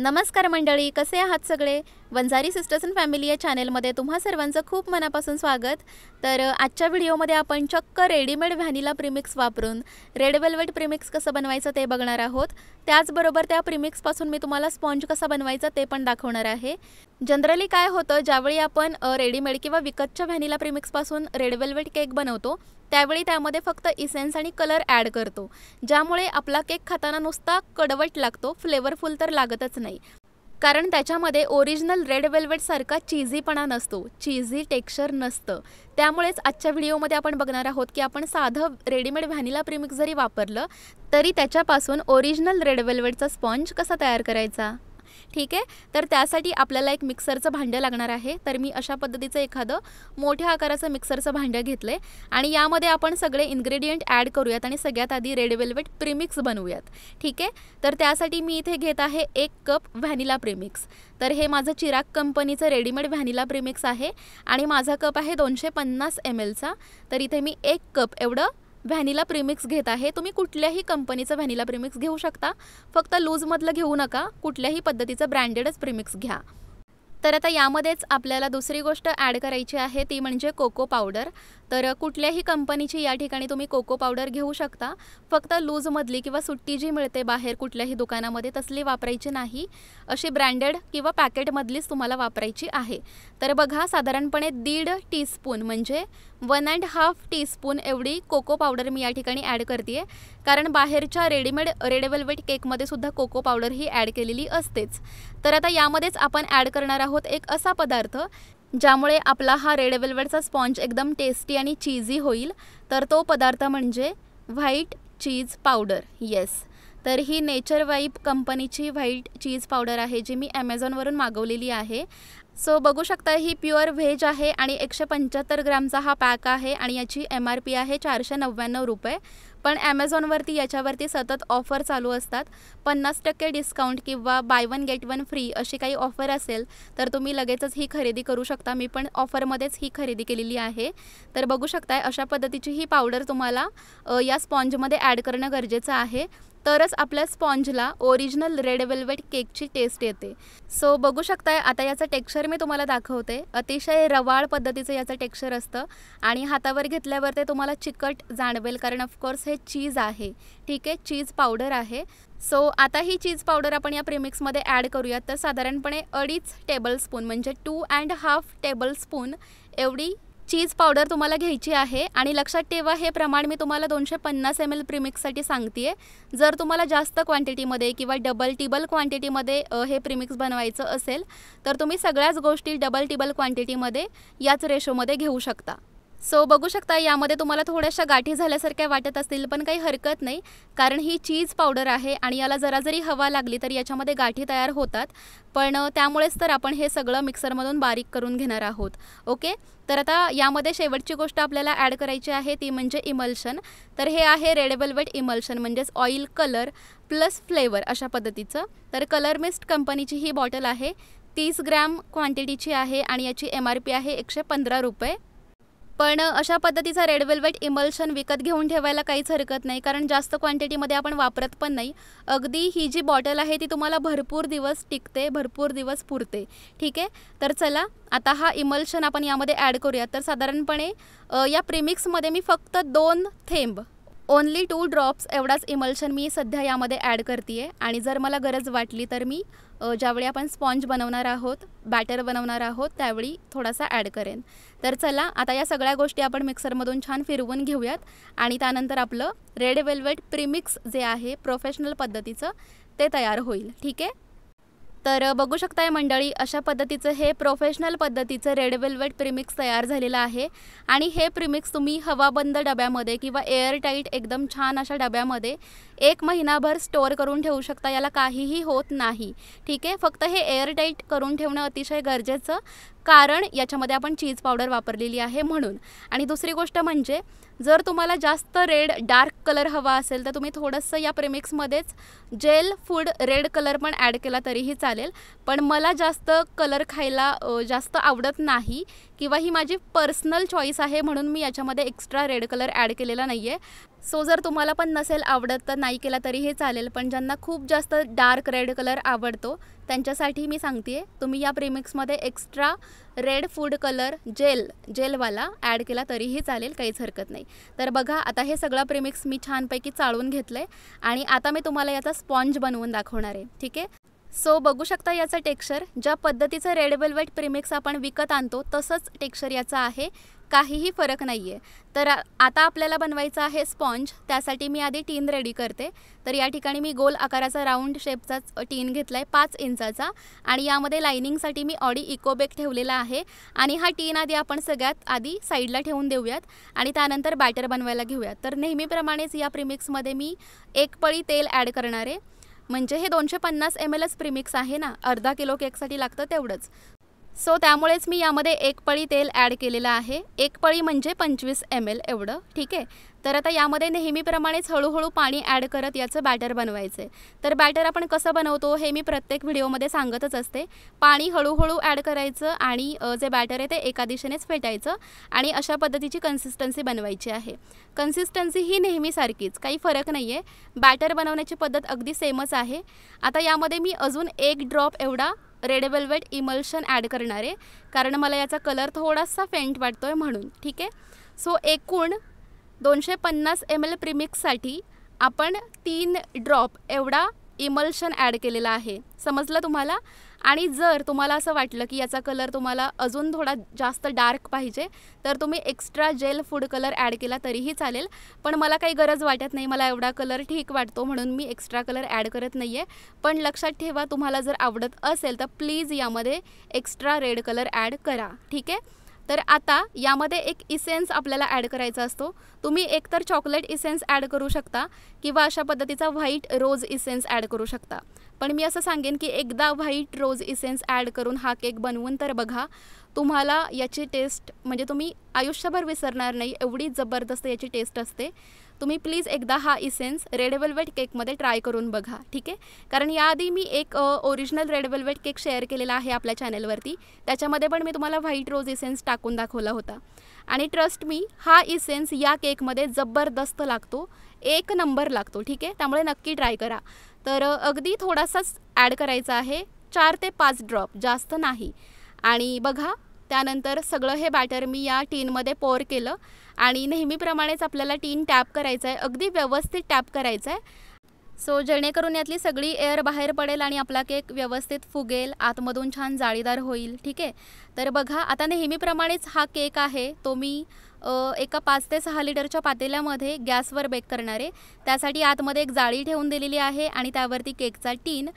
नमस्कार मंडळी कसे आहात सगळे वंजारी सिस्टर्स अँड फॅमिली या चॅनेलमध्ये तुम्हा सर्वांचं खूप मनापासून स्वागत तर आजच्या व्हिडिओमध्ये आपण चक्क रेडीमेड व्हॅनिला प्रिमिक्स वापरून रेड वेल्वेट प्रिमिक्स कसं बनवायचं ते बघणार आहोत त्याचबरोबर त्या प्रिमिक्सपासून मी तुम्हाला स्पॉन्ज कसा बनवायचा ते पण दाखवणार आहे जनरली काय होतं ज्यावेळी आपण रेडीमेड किंवा विकतच्या व्हॅनिला प्रिमिक्सपासून रेड वेल्वेट केक बनवतो त्यावेळी त्यामध्ये फक्त इसेन्स आणि कलर ॲड करतो ज्यामुळे आपला केक खाताना नुसता कडवट लागतो फ्लेवरफुल तर लागतच नाही कारण त्याच्यामध्ये ओरिजिनल रेड वेल्वेटसारखा चीझीपणा नसतो चीझी टेक्स्चर नसतं त्यामुळेच आजच्या व्हिडिओमध्ये आपण बघणार आहोत की आपण साधं रेडीमेड व्हॅनिला प्रिमिक्स जरी वापरलं तरी त्याच्यापासून ओरिजिनल रेड वेल्वेटचा स्पॉंज कसा तयार करायचा ठीक आहे तर त्यासाठी आपल्याला एक मिक्सरचं भांडं लागणार आहे तर मी अशा पद्धतीचं एखादं मोठ्या आकाराचं मिक्सरचं भांडं घेतलं आहे आणि यामध्ये आपण सगळे इन्ग्रेडियंट ॲड करूयात आणि सगळ्यात आधी रेड वेल्वेट प्रीमिक्स बनवूयात ठीक आहे तर त्यासाठी मी इथे घेत आहे एक कप व्हॅनिला प्रीमिक्स तर हे माझं चिराग कंपनीचं रेडीमेड व्हॅनिला प्रीमिक्स आहे आणि माझा कप आहे दोनशे पन्नास एम एलचा तर इथे मी एक कप एवढं व्हॅनिला प्रिमिक्स घेत आहे तुम्ही कुठल्याही कंपनीचं व्हॅनिला प्रिमिक्स घेऊ शकता फक्त लूजमधलं घेऊ नका कुठल्याही पद्धतीचं ब्रँडेडच प्रिमिक्स घ्या तर आता यामध्येच आपल्याला दुसरी गोष्ट ॲड करायची आहे ती म्हणजे कोको पावडर तर कुठल्याही कंपनीची या ठिकाणी तुम्ही कोको पावडर घेऊ शकता फक्त लूजमधली किंवा सुट्टी जी मिळते बाहेर कुठल्याही दुकानामध्ये तसली वापरायची नाही अशी ब्रँडेड किंवा पॅकेटमधलीच तुम्हाला वापरायची आहे तर बघा साधारणपणे दीड टीस्पून म्हणजे वन अँड हाफ टीस्पून एवढी कोको पावडर मी या ठिकाणी ॲड करते आहे कारण बाहेरच्या रेडीमेड रेड वेट केकमध्ये सुद्धा कोको पावडर ही ॲड केलेली असतेच तर आता यामध्येच आपण ॲड करणार आहोत एक असा पदार्थ ज्यामुळे आपला हा रेड वेलवेटचा स्पॉन्ज एकदम टेस्टी आणि चीजी होईल तर तो पदार्थ म्हणजे व्हाईट चीज पावडर येस तर ही नेचर वाईप कंपनीची व्हाईट चीज पावडर आहे जी मी ॲमेझॉनवरून मागवलेली आहे सो बघू शकता ही प्युअर व्हेज आहे आणि एकशे पंच्याहत्तर ग्रॅमचा हा पॅक आहे आणि याची एम आर पी आहे चारशे नव्याण्णव रुपये पण ॲमेझॉनवरती याच्यावरती सतत ऑफर चालू असतात पन्नास टक्के डिस्काउंट किंवा buy one get one free अशी काही ऑफर असेल तर तुम्ही लगेचच ही खरेदी करू शकता मी पण ऑफरमध्येच ही खरेदी केलेली आहे तर बघू शकताय अशा पद्धतीची ही पावडर तुम्हाला या स्पॉन्जमध्ये ॲड करणं गरजेचं आहे तरच आपल्या स्पॉन्जला ओरिजिनल रेड वेल्वेट केकची टेस्ट येते सो बघू शकताय आता याचं टेक्स्चर मी तुम्हाला दाखवते अतिशय रवाळ पद्धतीचं याचं टेक्स्चर असतं आणि हातावर घेतल्यावर ते तुम्हाला चिकट जाणवेल कारण ऑफकोर्स हे चीज आहे ठीक आहे चीज पावडर आहे सो आता ही चीज पावडर आपण या प्रिमिक्समध्ये ॲड करूयात तर साधारणपणे अडीच टेबलस्पून म्हणजे टू अँड हाफ टेबलस्पून एवढी चीज पावडर तुम्हाला घ्यायची आहे आणि लक्षात ठेवा हे प्रमाण मी तुम्हाला दोनशे पन्नास एम एल प्रिमिक्ससाठी सांगते जर तुम्हाला जास्त क्वांटिटीमध्ये किंवा डबल टिबल क्वांटिटीमध्ये हे प्रिमिक्स बनवायचं असेल तर तुम्ही सगळ्याच गोष्टी डबल टिबल क्वांटिटीमध्ये याच रेशोमध्ये घेऊ शकता सो बघू शकता यामध्ये तुम्हाला थोड्याशा गाठी झाल्यासारख्या वाटत असतील पण काही हरकत नाही कारण ही चीज पावडर आहे आणि याला जरा जरी हवा लागली तर याच्यामध्ये गाठी तयार होतात पण त्यामुळेच तर आपण हे सगळं मिक्सरमधून बारीक करून घेणार आहोत ओके तर आता यामध्ये शेवटची गोष्ट आपल्याला ॲड करायची आहे ती म्हणजे इमल्शन तर हे आहे रेड वेल्वेट इमल्शन म्हणजेच ऑइल कलर प्लस फ्लेवर अशा पद्धतीचं तर कलर मिस्ट कंपनीची ही बॉटल आहे तीस ग्रॅम क्वांटिटीची आहे आणि याची एम आर पी आहे एकशे पंधरा रुपये पण अशा पद्धतीचा रेड वेल्वेट इमल्शन विकत घेऊन ठेवायला काहीच हरकत नाही कारण जास्त क्वांटिटीमध्ये आपण वापरत पण नाही अगदी ही जी बॉटल आहे ती तुम्हाला भरपूर दिवस टिकते भरपूर दिवस पुरते ठीक आहे तर चला आता हा इमल्शन आपण यामध्ये ॲड करूया तर साधारणपणे या प्रिमिक्समध्ये मी फक्त दोन थेंब ओन्ली टू ड्रॉप्स एवढाच इमल्शन मी सध्या यामध्ये ॲड करते आहे आणि जर मला गरज वाटली तर मी ज्यावेळी आपण स्पॉन्ज बनवणार आहोत बॅटर बनवणार आहोत त्यावेळी थोडासा ॲड करेन तर चला आता या सगळ्या गोष्टी आपण मिक्सरमधून छान फिरवून घेऊयात आणि त्यानंतर आपलं रेड वेल्वेट प्रीमिक्स जे आहे प्रोफेशनल पद्धतीचं ते तयार होईल ठीक आहे तर बघू शकताय मंडळी अशा पद्धतीचं हे प्रोफेशनल पद्धतीचं रेड वेल्वेट प्रिमिक्स तयार झालेलं आहे आणि हे प्रिमिक्स तुम्ही हवाबंद डब्यामध्ये किंवा एअरटाईट एकदम छान अशा डब्यामध्ये एक महिनाभर स्टोअर करून ठेवू शकता याला काहीही होत नाही ठीक आहे फक्त हे एअरटाईट करून ठेवणं अतिशय गरजेचं कारण याच्यामध्ये आपण चीज पावडर वापरलेली आहे म्हणून आणि दुसरी गोष्ट म्हणजे जर तुम्हाला जास्त रेड डार्क कलर हवा असेल तर तुम्ही थोडंसं या प्रेमिक्समध्येच जेल फूड रेड कलर पण ॲड केला तरीही चालेल पण मला जास्त कलर खायला जास्त आवडत नाही किंवा ही माझी पर्सनल चॉईस आहे म्हणून मी याच्यामध्ये एक्स्ट्रा रेड कलर ॲड केलेला नाही आहे सो जर तुम्हाला पण नसेल आवडत तर नाही केला तरी हे चालेल पण ज्यांना खूप जास्त डार्क रेड कलर आवडतो त्यांच्यासाठी मी सांगते आहे तुम्ही या प्रेमिक्समध्ये extra red food colour gel जेलवाला ॲड केला तरीही चालेल काहीच हरकत नाही तर बघा आता हे सगळं प्रिमिक्स मी छानपैकी चाळून घेतलं आहे आणि आता मी तुम्हाला याचा स्पॉन्ज बनवून दाखवणार आहे ठीक आहे सो बघू शकता याचं टेक्स्चर ज्या पद्धतीचं रेड वेल्वेट प्रिमिक्स आपण विकत आणतो तसंच टेक्स्चर याचा आहे काहीही फरक नाही आहे तर आता आपल्याला बनवायचं आहे स्पॉन्ज त्यासाठी मी आधी टीन रेडी करते तर या ठिकाणी मी गोल आकाराचा राऊंड शेपचाच टीन घेतला आहे पाच इंचाचा आणि यामध्ये लायनिंगसाठी मी ऑडी इकोबेक ठेवलेला आहे आणि हा टीन आधी आपण सगळ्यात आधी साईडला ठेवून देऊयात आणि त्यानंतर बॅटर बनवायला घेऊयात तर नेहमीप्रमाणेच या प्रिमिक्समध्ये मी एक पळी तेल ॲड करणार आहे म्हणजे हे दोनशे पन्नास एम एलच प्रिमिक्स आहे ना अर्धा किलो केकसाठी लागतं तेवढंच सो त्यामुळेच मी यामध्ये एक पळी तेल ॲड केलेलं आहे एक पळी म्हणजे पंचवीस एम एल एवढं ठीक आहे तर आता यामध्ये नेहमीप्रमाणेच हळूहळू पाणी ॲड करत याचं बॅटर बनवायचं आहे तर बॅटर आपण कसं बनवतो हे मी प्रत्येक व्हिडिओमध्ये सांगतच असते पाणी हळूहळू ॲड करायचं आणि जे बॅटर आहे ते एका दिशेनेच फेटायचं आणि अशा पद्धतीची कन्सिस्टन्सी बनवायची आहे कन्सिस्टन्सी ही नेहमीसारखीच काही फरक नाही आहे बॅटर बनवण्याची पद्धत अगदी सेमच आहे आता यामध्ये मी अजून एक ड्रॉप एवढा रेड इमल्शन ॲड करणारे कारण मला याचा कलर थोडासा फेंट वाटतो आहे म्हणून ठीक आहे सो एकूण दोनशे पन्नास एम एल प्रिमिक्ससाठी आपण तीन ड्रॉप एवढा इमल्शन ॲड केलेला आहे समजलं तुम्हाला आणि जर तुम्हाला असं वाटलं की याचा कलर तुम्हाला अजून थोडा जास्त डार्क पाहिजे तर तुम्ही extra gel food colour add केला तरीही चालेल पण मला काही गरज वाटत नाही मला एवढा कलर ठीक वाटतो म्हणून मी एक्स्ट्रा कलर ॲड करत नाही आहे पण लक्षात ठेवा तुम्हाला जर आवडत असेल तर प्लीज यामध्ये एक्स्ट्रा रेड कलर ॲड करा ठीक आहे तर आता यामध्ये एक इसेन्स आपल्याला ॲड करायचा असतो तुम्ही एकतर चॉकलेट इसेन्स ॲड करू शकता किंवा अशा पद्धतीचा व्हाईट रोज इसेन्स ॲड करू शकता पण मी असं सांगेन की एकदा व्हाईट रोज इसेन्स ॲड करून हा केक बनवून तर बघा तुम्हाला याची टेस्ट म्हणजे तुम्ही आयुष्यभर विसरणार नाही एवढी जबरदस्त याची टेस्ट असते तुम्ही प्लीज एकदा हा इसेन्स रेड वेल्वेट केकमध्ये ट्राय करून बघा ठीक आहे कारण याआधी मी एक original red velvet cake share केलेला आहे आपल्या चॅनलवरती त्याच्यामध्ये पण मी तुम्हाला व्हाईट रोज इसेन्स टाकून दाखवला होता आणि ट्रस्ट मी हा इसेन्स या केकमध्ये जबरदस्त लागतो एक नंबर लागतो ठीक आहे त्यामुळे नक्की ट्राय करा तर अगदी थोडासाच ॲड करायचा आहे चार ते पाच ड्रॉप जास्त नाही आणि बघा त्यानंतर सगळं हे बॅटर मी या टीनमध्ये पोअर केलं आणि नेहमीप्रमाणेच आपल्याला टीन टॅप करायचं आहे अगदी व्यवस्थित टॅप करायचं आहे सो जेणेकरून यातली सगळी एअर बाहेर पडेल आणि आपला केक व्यवस्थित फुगेल आतमधून छान जाळीदार होईल ठीक आहे तर बघा आता नेहमीप्रमाणेच हा केक आहे तो मी एका पाच ते सहा लिटरच्या पातेल्यामध्ये गॅसवर बेक करणारे त्यासाठी आतमध्ये एक जाळी ठेवून दिलेली आहे आणि त्यावरती केकचा टीन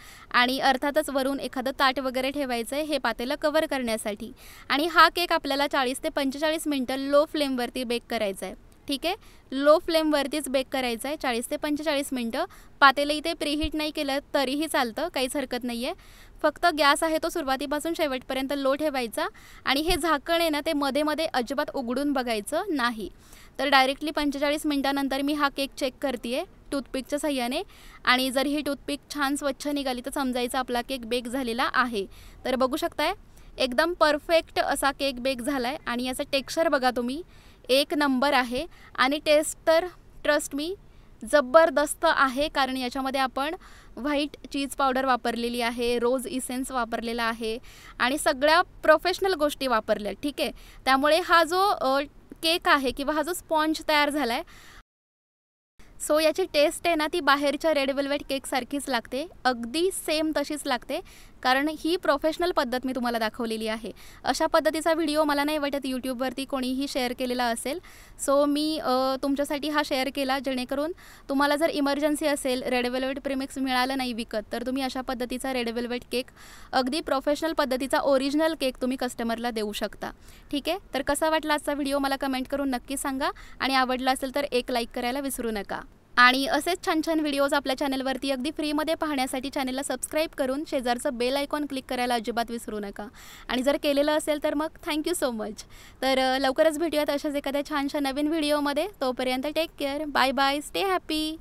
आणि अर्थातच वरून एखादं ताट वगैरे ठेवायचं आहे हे पातेलं कवर करण्यासाठी आणि हा केक आपल्याला चाळीस ते पंचेचाळीस मिनटं लो फ्लेमवरती बेक करायचा आहे ठीक आहे लो फ्लेमवरतीच बेक करायचं आहे चाळीस ते पंचेचाळीस मिनटं पातेलं इथे प्रीहीट नाही केलं तरीही चालतं काहीच हरकत नाही आहे फक्त गॅस आहे तो सुरुवातीपासून शेवटपर्यंत लो ठेवायचा आणि हे झाकण आहे ना ते मध्ये मध्ये अजिबात उघडून बघायचं नाही तर डायरेक्टली पंचेचाळीस मिनटानंतर मी हा केक चेक करते आहे टूथपिकच्या सह्याने आणि जर ही टूथपिक छान स्वच्छ निघाली तर समजायचा आपला केक बेक झालेला आहे तर बघू शकताय एकदम परफेक्ट असा केक बेक झाला आहे आणि याचं टेक्स्चर बघा तुम्ही एक नंबर आहे आणि टेस्ट तर ट्रस्ट मी जबरदस्त आहे कारण याच्यामध्ये आपण व्हाईट चीज पावडर वापरलेली आहे रोज इसेन्स वापरलेला आहे आणि सगळ्या प्रोफेशनल गोष्टी वापरल्या ठीक आहे त्यामुळे हा जो केक आहे किंवा हा जो स्पॉन्ज तयार झाला आहे सो याची टेस्ट आहे ना ती बाहेरच्या रेड वेल्वेट केकसारखीच लागते अगदी सेम तशीच लागते कारण ही प्रोफेशनल पद्धत मी तुम्हाला दाखवलेली आहे अशा पद्धतीचा व्हिडिओ मला नाही वाटत यूट्यूबवरती कोणीही शेअर केलेला असेल सो मी तुमच्यासाठी हा शेअर केला जेणेकरून तुम्हाला जर इमर्जन्सी असेल रेड वेल्वेट प्रिमिक्स मिळालं नाही विकत तर तुम्ही अशा पद्धतीचा रेड वेल्वेट केक अगदी प्रोफेशनल पद्धतीचा ओरिजिनल केक तुम्ही कस्टमरला देऊ शकता ठीक आहे तर कसा वाटला आजचा व्हिडिओ मला कमेंट करून नक्की सांगा आणि आवडला असेल तर एक लाईक करायला विसरू नका आणि असेच छान छान व्हिडिओज आपल्या चॅनलवरती अगदी फ्रीमध्ये पाहण्यासाठी चॅनलला सबस्क्राईब करून शेजारचं बेल आयकॉन क्लिक करायला अजिबात विसरू नका आणि जर केलेलं असेल तर मग थँक्यू सो मच तर लवकरच भेटूयात अशाच एखाद्या छानशा नवीन व्हिडिओमध्ये तोपर्यंत take care bye bye stay happy